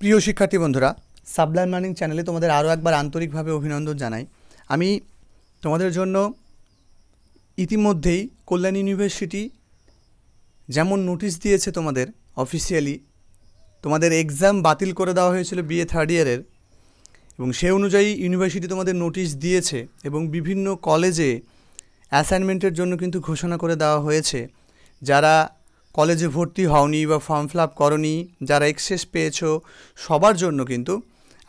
প্রিয় শিক্ষার্থী বন্ধুরা সাবলাইন লার্নিং চ্যানেলে তোমাদের আরও একবার আন্তরিকভাবে অভিনন্দন জানাই আমি তোমাদের জন্য ইতিমধ্যেই কল্যাণ ইউনিভার্সিটি যেমন নোটিশ দিয়েছে তোমাদের অফিসিয়ালি তোমাদের এক্সাম বাতিল করে দেওয়া হয়েছিল বিএ থার্ড ইয়ারের এবং সে অনুযায়ী ইউনিভার্সিটি তোমাদের নোটিশ দিয়েছে এবং বিভিন্ন কলেজে অ্যাসাইনমেন্টের জন্য কিন্তু ঘোষণা করে দেওয়া হয়েছে যারা কলেজে ভর্তি হওনি বা ফর্ম ফিল আপ করনি যারা এক্সেস পেয়েছো সবার জন্য কিন্তু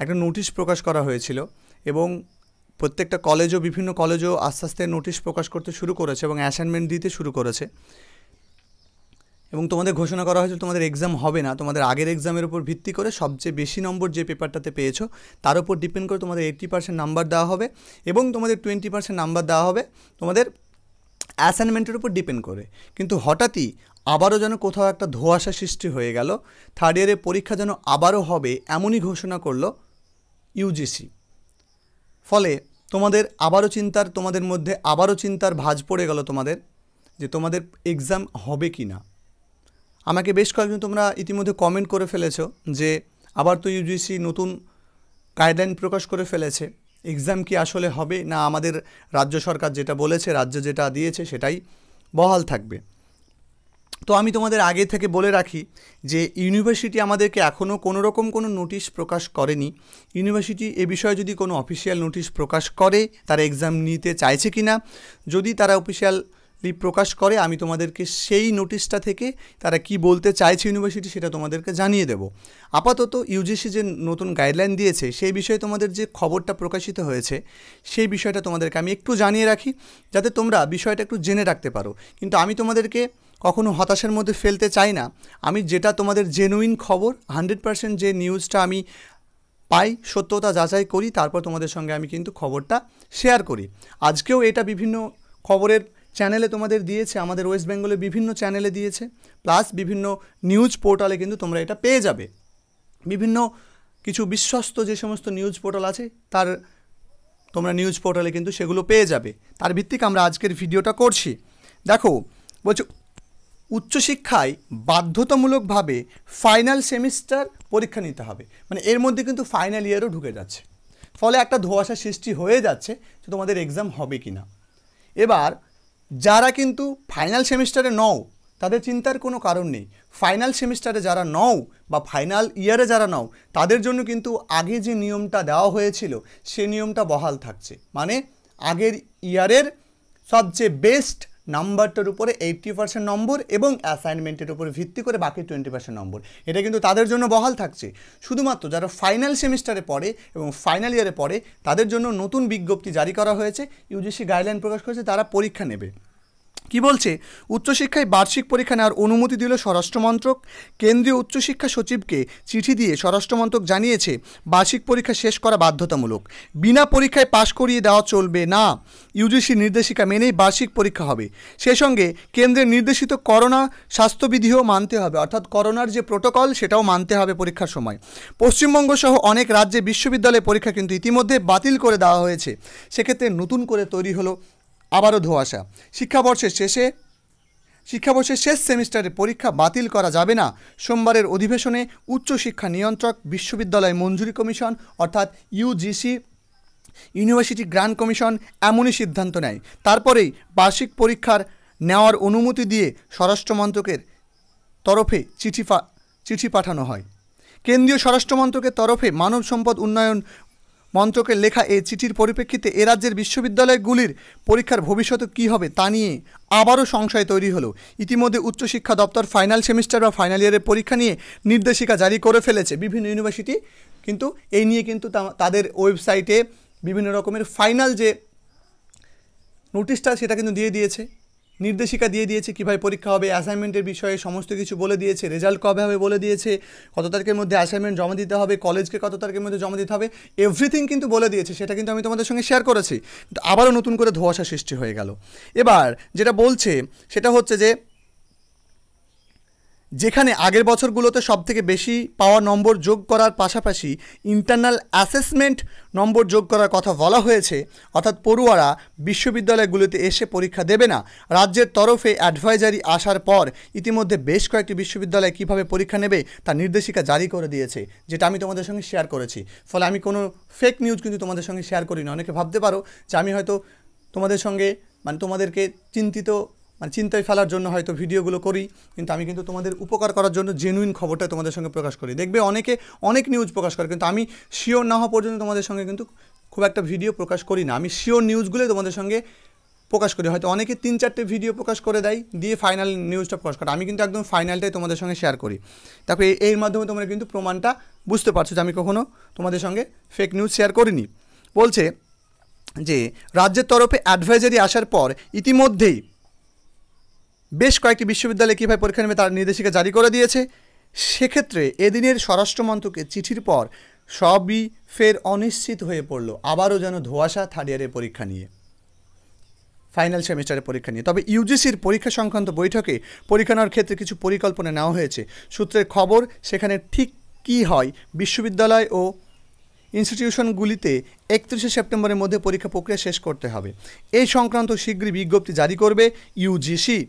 একটা নোটিশ প্রকাশ করা হয়েছিল এবং প্রত্যেকটা কলেজও বিভিন্ন কলেজও আস্তে আস্তে নোটিশ প্রকাশ করতে শুরু করেছে এবং অ্যাসাইনমেন্ট দিতে শুরু করেছে এবং তোমাদের ঘোষণা করা হয়েছিল তোমাদের এক্সাম হবে না তোমাদের আগের এক্সামের উপর ভিত্তি করে সবচেয়ে বেশি নম্বর যে পেপারটাতে পেয়েছো তার উপর ডিপেন্ড করে তোমাদের এইটি পার্সেন্ট নাম্বার দেওয়া হবে এবং তোমাদের টোয়েন্টি পার্সেন্ট নাম্বার দেওয়া হবে তোমাদের অ্যাসাইনমেন্টের উপর ডিপেন্ড করে কিন্তু হঠাৎই আবারও যেন কোথাও একটা ধোয়াশা সৃষ্টি হয়ে গেল থার্ড ইয়ারে পরীক্ষা যেন আবারও হবে এমনই ঘোষণা করলো ইউজিসি ফলে তোমাদের আবারও চিন্তার তোমাদের মধ্যে আবারও চিন্তার ভাজ পড়ে গেল তোমাদের যে তোমাদের এক্সাম হবে কি না আমাকে বেশ কয়েকজন তোমরা ইতিমধ্যে কমেন্ট করে ফেলেছো যে আবার তো ইউজিসি নতুন গাইডলাইন প্রকাশ করে ফেলেছে এক্সাম কি আসলে হবে না আমাদের রাজ্য সরকার যেটা বলেছে রাজ্য যেটা দিয়েছে সেটাই বহাল থাকবে তো আমি তোমাদের আগে থেকে বলে রাখি যে ইউনিভার্সিটি আমাদেরকে এখনও কোনো রকম কোনো নোটিশ প্রকাশ করেনি ইউনিভার্সিটি এ বিষয়ে যদি কোনো অফিসিয়াল নোটিশ প্রকাশ করে তারা এক্সাম নিতে চাইছে কি না যদি তারা অফিসিয়াল প্রকাশ করে আমি তোমাদেরকে সেই নোটিশটা থেকে তারা কি বলতে চাইছে ইউনিভার্সিটি সেটা তোমাদেরকে জানিয়ে দেব আপাতত ইউজিসি যে নতুন গাইডলাইন দিয়েছে সেই বিষয়ে তোমাদের যে খবরটা প্রকাশিত হয়েছে সেই বিষয়টা তোমাদেরকে আমি একটু জানিয়ে রাখি যাতে তোমরা বিষয়টা একটু জেনে রাখতে পারো কিন্তু আমি তোমাদেরকে কখনো হতাশার মধ্যে ফেলতে চাই না আমি যেটা তোমাদের জেনুইন খবর হান্ড্রেড পার্সেন্ট যে নিউজটা আমি পাই সত্যতা যাচাই করি তারপর তোমাদের সঙ্গে আমি কিন্তু খবরটা শেয়ার করি আজকেও এটা বিভিন্ন খবরের চ্যানেলে তোমাদের দিয়েছে আমাদের ওয়েস্ট বেঙ্গলে বিভিন্ন চ্যানেলে দিয়েছে প্লাস বিভিন্ন নিউজ পোর্টালে কিন্তু তোমরা এটা পেয়ে যাবে বিভিন্ন কিছু বিশ্বস্ত যে সমস্ত নিউজ পোর্টাল আছে তার তোমরা নিউজ পোর্টালে কিন্তু সেগুলো পেয়ে যাবে তার ভিত্তিক আমরা আজকের ভিডিওটা করছি দেখো বলছো উচ্চশিক্ষায় বাধ্যতামূলকভাবে ফাইনাল সেমিস্টার পরীক্ষা নিতে হবে মানে এর মধ্যে কিন্তু ফাইনাল ইয়ারও ঢুকে যাচ্ছে ফলে একটা ধোয়াশা সৃষ্টি হয়ে যাচ্ছে যে তোমাদের এক্সাম হবে কি না এবার যারা কিন্তু ফাইনাল সেমিস্টারে নও তাদের চিন্তার কোনো কারণ নেই ফাইনাল সেমিস্টারে যারা নও বা ফাইনাল ইয়ারে যারা নও তাদের জন্য কিন্তু আগে যে নিয়মটা দেওয়া হয়েছিল সে নিয়মটা বহাল থাকছে মানে আগের ইয়ারের সবচেয়ে বেস্ট নাম্বারটার উপরে এইটটি পার্সেন্ট নম্বর এবং অ্যাসাইনমেন্টের উপরে ভিত্তি করে বাকি টোয়েন্টি পার্সেন্ট নম্বর এটা কিন্তু তাদের জন্য বহাল থাকছে শুধুমাত্র যারা ফাইনাল সেমিস্টারে পড়ে এবং ফাইনাল ইয়ারে পড়ে তাদের জন্য নতুন বিজ্ঞপ্তি জারি করা হয়েছে ইউজিসি গাইডলাইন প্রকাশ করেছে তারা পরীক্ষা নেবে কি বলছে উচ্চশিক্ষায় বার্ষিক পরীক্ষা নেওয়ার অনুমতি দিল স্বরাষ্ট্রমন্ত্রক কেন্দ্রীয় উচ্চশিক্ষা সচিবকে চিঠি দিয়ে স্বরাষ্ট্রমন্ত্রক জানিয়েছে বার্ষিক পরীক্ষা শেষ করা বাধ্যতামূলক বিনা পরীক্ষায় পাশ করিয়ে দেওয়া চলবে না ইউজিসি নির্দেশিকা মেনেই বার্ষিক পরীক্ষা হবে সে সঙ্গে কেন্দ্রের নির্দেশিত করোনা স্বাস্থ্যবিধিও মানতে হবে অর্থাৎ করোনার যে প্রোটোকল সেটাও মানতে হবে পরীক্ষার সময় পশ্চিমবঙ্গ সহ অনেক রাজ্যে বিশ্ববিদ্যালয়ে পরীক্ষা কিন্তু ইতিমধ্যে বাতিল করে দেওয়া হয়েছে সেক্ষেত্রে নতুন করে তৈরি হলো আবারও ধোয়াশা শিক্ষাবর্ষের শেষে শিক্ষাবর্ষের শেষ সেমিস্টারে পরীক্ষা বাতিল করা যাবে না সোমবারের অধিবেশনে উচ্চশিক্ষা নিয়ন্ত্রক বিশ্ববিদ্যালয় মঞ্জুরি কমিশন অর্থাৎ ইউজিসি ইউনিভার্সিটি গ্রান্ট কমিশন এমনই সিদ্ধান্ত নেয় তারপরেই বার্ষিক পরীক্ষার নেওয়ার অনুমতি দিয়ে স্বরাষ্ট্রমন্ত্রকের তরফে চিঠি চিঠি পাঠানো হয় কেন্দ্রীয় স্বরাষ্ট্রমন্ত্রকের তরফে মানব সম্পদ উন্নয়ন মন্ত্রকের লেখা এই চিঠির পরিপ্রেক্ষিতে এ রাজ্যের বিশ্ববিদ্যালয়গুলির পরীক্ষার ভবিষ্যতে কী হবে তা নিয়ে আবারও সংশয় তৈরি হলো ইতিমধ্যে উচ্চশিক্ষা দপ্তর ফাইনাল সেমিস্টার বা ফাইনাল ইয়ারের পরীক্ষা নিয়ে নির্দেশিকা জারি করে ফেলেছে বিভিন্ন ইউনিভার্সিটি কিন্তু এই নিয়ে কিন্তু তাদের ওয়েবসাইটে বিভিন্ন রকমের ফাইনাল যে নোটিশটা সেটা কিন্তু দিয়ে দিয়েছে নির্দেশিকা দিয়ে দিয়েছে কীভাবে পরীক্ষা হবে অ্যাসাইনমেন্টের বিষয়ে সমস্ত কিছু বলে দিয়েছে রেজাল্ট কবে হবে বলে দিয়েছে কত তারিখের মধ্যে অ্যাসাইনমেন্ট জমা দিতে হবে কলেজকে কত তারিখের মধ্যে জমা দিতে হবে এভরিথিং কিন্তু বলে দিয়েছে সেটা কিন্তু আমি তোমাদের সঙ্গে শেয়ার করেছি আবারও নতুন করে ধোয়াশা সৃষ্টি হয়ে গেল এবার যেটা বলছে সেটা হচ্ছে যে যেখানে আগের বছরগুলোতে সবথেকে বেশি পাওয়া নম্বর যোগ করার পাশাপাশি ইন্টারনাল অ্যাসেসমেন্ট নম্বর যোগ করার কথা বলা হয়েছে অর্থাৎ পড়ুয়ারা বিশ্ববিদ্যালয়গুলোতে এসে পরীক্ষা দেবে না রাজ্যের তরফে অ্যাডভাইজারি আসার পর ইতিমধ্যে বেশ কয়েকটি বিশ্ববিদ্যালয় কিভাবে পরীক্ষা নেবে তার নির্দেশিকা জারি করে দিয়েছে যেটা আমি তোমাদের সঙ্গে শেয়ার করেছি ফলে আমি কোনো ফেক নিউজ কিন্তু তোমাদের সঙ্গে শেয়ার করি না অনেকে ভাবতে পারো যে আমি হয়তো তোমাদের সঙ্গে মানে তোমাদেরকে চিন্তিত মানে চিন্তায় ফেলার জন্য হয়তো ভিডিওগুলো করি কিন্তু আমি কিন্তু তোমাদের উপকার করার জন্য জেনুইন খবরটা তোমাদের সঙ্গে প্রকাশ করি দেখবে অনেকে অনেক নিউজ প্রকাশ করে কিন্তু আমি শিওর না হওয়া পর্যন্ত তোমাদের সঙ্গে কিন্তু খুব একটা ভিডিও প্রকাশ করি না আমি শিওর নিউজগুলোই তোমাদের সঙ্গে প্রকাশ করি হয়তো অনেকে তিন চারটে ভিডিও প্রকাশ করে দেয় দিয়ে ফাইনাল নিউজটা প্রকাশ করে আমি কিন্তু একদম ফাইনালটাই তোমাদের সঙ্গে শেয়ার করি তারপরে এর মাধ্যমে তোমরা কিন্তু প্রমাণটা বুঝতে পারছো যে আমি কখনও তোমাদের সঙ্গে ফেক নিউজ শেয়ার করিনি বলছে যে রাজ্যের তরফে অ্যাডভাইজারি আসার পর ইতিমধ্যেই বেশ কয়েকটি বিশ্ববিদ্যালয় কীভাবে পরীক্ষা নেবে তার নির্দেশিকা জারি করে দিয়েছে সেক্ষেত্রে এদিনের স্বরাষ্ট্রমন্ত্রকের চিঠির পর সবই ফের অনিশ্চিত হয়ে পড়ল আবারও যেন ধোয়াশা থার্ড ইয়ারের পরীক্ষা নিয়ে ফাইনাল সেমিস্টারের পরীক্ষা নিয়ে তবে ইউজিসির পরীক্ষা সংক্রান্ত বৈঠকে পরীক্ষা নেওয়ার ক্ষেত্রে কিছু পরিকল্পনা নেওয়া হয়েছে সূত্রের খবর সেখানে ঠিক কি হয় বিশ্ববিদ্যালয় ও ইনস্টিটিউশনগুলিতে একত্রিশে সেপ্টেম্বরের মধ্যে পরীক্ষা প্রক্রিয়া শেষ করতে হবে এই সংক্রান্ত শীঘ্রই বিজ্ঞপ্তি জারি করবে ইউজিসি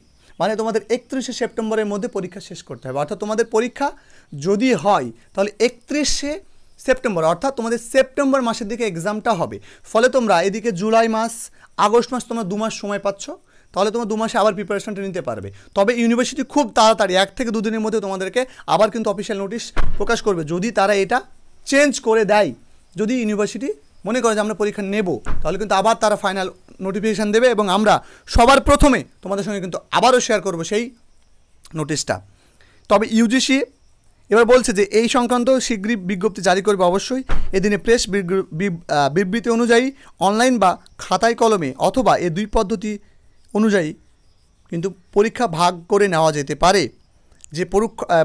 মানে তোমাদের একত্রিশে সেপ্টেম্বরের মধ্যে পরীক্ষা শেষ করতে হবে অর্থাৎ তোমাদের পরীক্ষা যদি হয় তাহলে একত্রিশে সেপ্টেম্বর অর্থাৎ তোমাদের সেপ্টেম্বর মাসের দিকে এক্সামটা হবে ফলে তোমরা এদিকে জুলাই মাস আগস্ট মাস তোমরা দু মাস সময় পাচ্ছ তাহলে তোমরা দু মাসে আবার প্রিপারেশনটা নিতে পারবে তবে ইউনিভার্সিটি খুব তাড়াতাড়ি এক থেকে দুদিনের মধ্যে তোমাদেরকে আবার কিন্তু অফিসিয়াল নোটিশ প্রকাশ করবে যদি তারা এটা চেঞ্জ করে দেয় যদি ইউনিভার্সিটি মনে করে যে আমরা পরীক্ষা নেব তাহলে কিন্তু আবার তারা ফাইনাল নোটিফিকেশান দেবে এবং আমরা সবার প্রথমে তোমাদের সঙ্গে কিন্তু আবারও শেয়ার করব সেই নোটিশটা তবে ইউজিসি এবার বলছে যে এই সংক্রান্ত শীঘ্রই বিজ্ঞপ্তি জারি করবে অবশ্যই এদিনে প্রেস বিবৃতি অনুযায়ী অনলাইন বা খাতায় কলমে অথবা এ দুই পদ্ধতি অনুযায়ী কিন্তু পরীক্ষা ভাগ করে নেওয়া যেতে পারে যে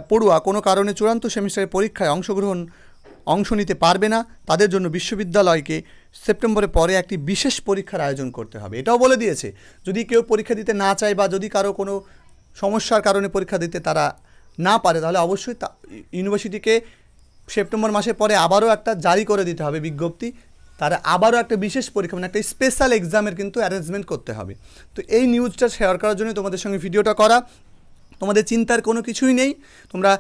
পড়ুয়া কোনো কারণে চূড়ান্ত সেমিস্টারের পরীক্ষায় অংশগ্রহণ অংশ নিতে পারবে না তাদের জন্য বিশ্ববিদ্যালয়কে সেপ্টেম্বরের পরে একটি বিশেষ পরীক্ষার আয়োজন করতে হবে এটাও বলে দিয়েছে যদি কেউ পরীক্ষা দিতে না চায় বা যদি কারো কোনো সমস্যার কারণে পরীক্ষা দিতে তারা না পারে তাহলে অবশ্যই ইউনিভার্সিটিকে সেপ্টেম্বর মাসের পরে আবারও একটা জারি করে দিতে হবে বিজ্ঞপ্তি তারা আবারও একটা বিশেষ পরীক্ষা মানে একটা স্পেশাল এক্সামের কিন্তু অ্যারেঞ্জমেন্ট করতে হবে তো এই নিউজটা শেয়ার করার জন্য তোমাদের সঙ্গে ভিডিওটা করা তোমাদের চিন্তার কোনো কিছুই নেই তোমরা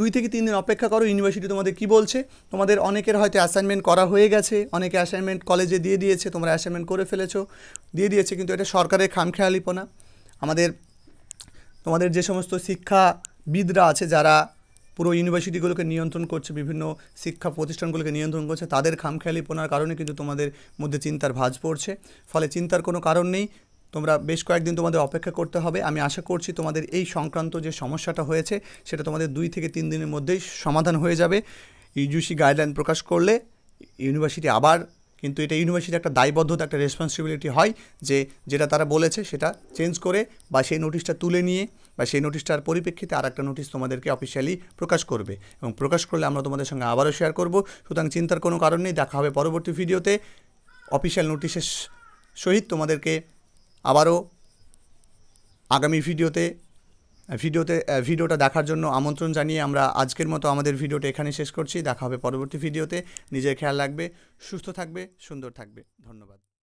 দুই থেকে তিন দিন অপেক্ষা করো ইউনিভার্সিটি তোমাদের কি বলছে তোমাদের অনেকের হয়তো অ্যাসাইনমেন্ট করা হয়ে গেছে অনেকে অ্যাসাইনমেন্ট কলেজে দিয়ে দিয়েছে তোমরা অ্যাসাইনমেন্ট করে ফেলেছো দিয়ে দিয়েছে কিন্তু এটা সরকারের খামখেয়ালিপনা আমাদের তোমাদের যে সমস্ত শিক্ষাবিদরা আছে যারা পুরো ইউনিভার্সিটিগুলোকে নিয়ন্ত্রণ করছে বিভিন্ন শিক্ষা প্রতিষ্ঠানগুলোকে নিয়ন্ত্রণ করছে তাদের খামখেয়ালিপনার কারণে কিন্তু তোমাদের মধ্যে চিন্তার ভাজ পড়ছে ফলে চিন্তার কোনো কারণ নেই তোমরা বেশ কয়েকদিন তোমাদের অপেক্ষা করতে হবে আমি আশা করছি তোমাদের এই সংক্রান্ত যে সমস্যাটা হয়েছে সেটা তোমাদের দুই থেকে তিন দিনের মধ্যেই সমাধান হয়ে যাবে ইউজিসি গাইডলাইন প্রকাশ করলে ইউনিভার্সিটি আবার কিন্তু এটা ইউনিভার্সিটির একটা দায়বদ্ধতা একটা রেসপন্সিবিলিটি হয় যে যেটা তারা বলেছে সেটা চেঞ্জ করে বা সেই নোটিশটা তুলে নিয়ে বা সেই নোটিশটার পরিপ্রেক্ষিতে আর একটা নোটিশ তোমাদেরকে অফিসিয়ালি প্রকাশ করবে এবং প্রকাশ করলে আমরা তোমাদের সঙ্গে আবারও শেয়ার করব সুতরাং চিন্তার কোনো কারণ নেই দেখা হবে পরবর্তী ভিডিওতে অফিসিয়াল নোটিশের সহিত তোমাদেরকে আবারও আগামী ভিডিওতে ভিডিওতে ভিডিওটা দেখার জন্য আমন্ত্রণ জানিয়ে আমরা আজকের মতো আমাদের ভিডিওটা এখানে শেষ করছি দেখা হবে পরবর্তী ভিডিওতে নিজের খেয়াল রাখবে সুস্থ থাকবে সুন্দর থাকবে ধন্যবাদ